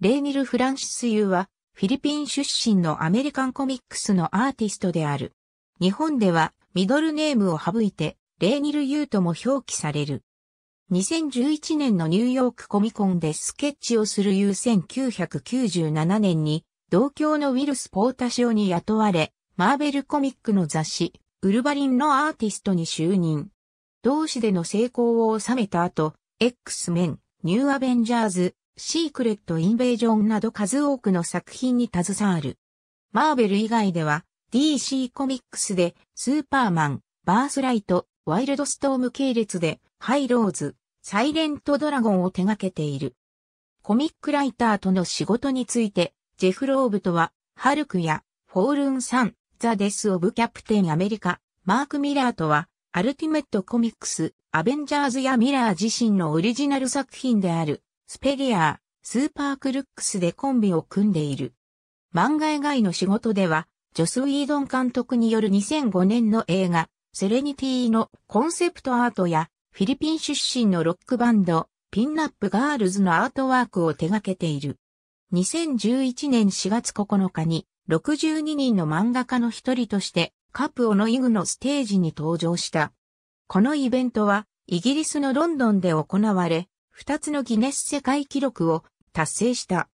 レーニル・フランシス・ユーは、フィリピン出身のアメリカンコミックスのアーティストである。日本では、ミドルネームを省いて、レーニル・ユーとも表記される。2011年のニューヨークコミコンでスケッチをするユー1 9 9 7年に、同郷のウィルス・ポータシオに雇われ、マーベルコミックの雑誌、ウルバリンのアーティストに就任。同誌での成功を収めた後、X メン、ニューアベンジャーズ、シークレット・インベージョンなど数多くの作品に携わる。マーベル以外では DC コミックスでスーパーマン、バースライト、ワイルドストーム系列でハイローズ、サイレントドラゴンを手掛けている。コミックライターとの仕事について、ジェフ・ローブとは、ハルクや、フォールン・サン、ザ・デス・オブ・キャプテン・アメリカ、マーク・ミラーとは、アルティメット・コミックス、アベンジャーズやミラー自身のオリジナル作品である、スペリアー、スーパークルックスでコンビを組んでいる。漫画以外の仕事では、ジョス・ウィードン監督による2005年の映画、セレニティのコンセプトアートや、フィリピン出身のロックバンド、ピンナップガールズのアートワークを手掛けている。2011年4月9日に、62人の漫画家の一人として、カプオのイグのステージに登場した。このイベントは、イギリスのロンドンで行われ、2つのギネス世界記録を達成した。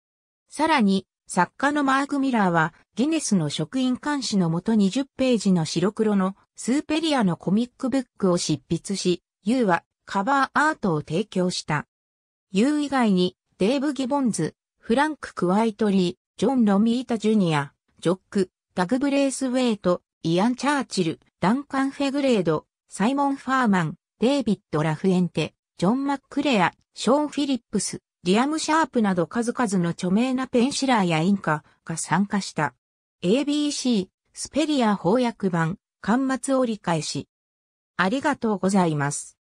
さらに、作家のマーク・ミラーは、ギネスの職員監視のもと20ページの白黒のスーペリアのコミックブックを執筆し、U はカバーアートを提供した。U 以外に、デーブ・ギボンズ、フランク・クワイトリー、ジョン・ロミータ・ジュニア、ジョック、ダグ・ブレイスウェイト、イアン・チャーチル、ダンカン・フェグレード、サイモン・ファーマン、デイビッド・ラフエンテ、ジョン・マックレア、ショーン・フィリップス、リアム・シャープなど数々の著名なペンシラーやインカが参加した。ABC、スペリア翻訳版、巻末折り返し。ありがとうございます。